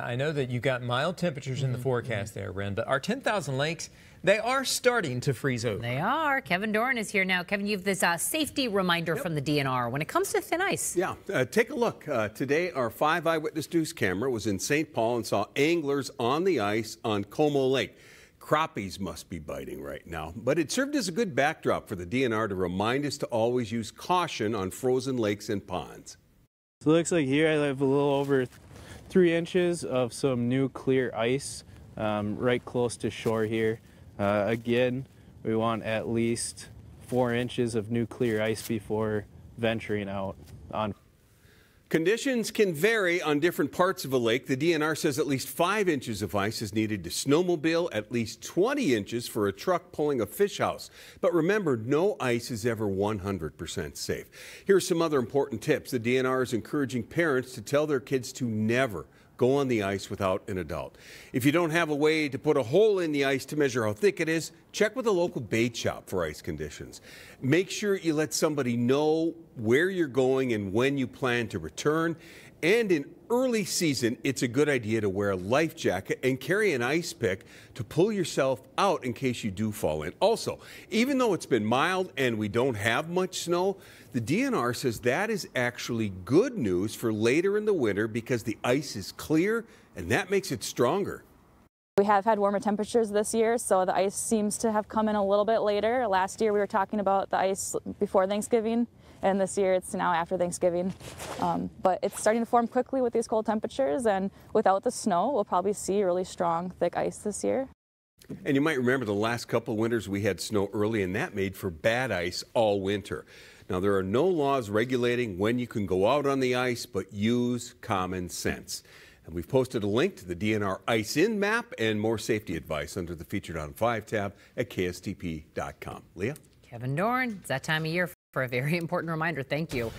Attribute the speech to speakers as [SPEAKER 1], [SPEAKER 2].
[SPEAKER 1] I know that you got mild temperatures in the mm-hmm. forecast there, Ren, but our 10,000 lakes, they are starting to freeze over. They are. Kevin Doran is here now. Kevin, you have this uh, safety reminder yep. from the DNR when
[SPEAKER 2] it comes to thin ice. Yeah,
[SPEAKER 1] uh, take a look. Uh, today, our Five Eyewitness News camera was in St. Paul and saw anglers on the ice on Como Lake. Crappies must be biting right now, but it served as a good backdrop for the DNR to remind us to always use caution on frozen lakes and ponds.
[SPEAKER 2] So it looks like here I have a little over three inches of some new clear ice um, right close to shore here. Uh, again, we want at least four inches of new clear ice before venturing
[SPEAKER 1] out on Conditions can vary on different parts of a lake. The DNR says at least five inches of ice is needed to snowmobile, at least 20 inches for a truck pulling a fish house. But remember, no ice is ever 100% safe. Here are some other important tips. The DNR is encouraging parents to tell their kids to never go on the ice without an adult. If you don't have a way to put a hole in the ice to measure how thick it is, check with a local bait shop for ice conditions. Make sure you let somebody know where you're going and when you plan to return. And in early season, it's a good idea to wear a life jacket and carry an ice pick to pull yourself out in case you do fall in. Also, even though it's been mild and we don't have much snow, the DNR says that is actually good news for later in the winter because the ice is clear and that makes it stronger.
[SPEAKER 2] We have had warmer temperatures this year, so the ice seems to have come in a little bit later. Last year we were talking about the ice before Thanksgiving, and this year it's now after Thanksgiving. Um, but it's starting to form quickly with these cold temperatures, and without the snow, we'll probably see really strong, thick ice this year.
[SPEAKER 1] And you might remember the last couple winters we had snow early, and that made for bad ice all winter. Now, there are no laws regulating when you can go out on the ice, but use common sense. And we've posted a link to the DNR ICE In map and more safety advice under the Featured on 5 tab at KSTP.com. Leah? Kevin Dorn, it's that time of year for a very important reminder. Thank you.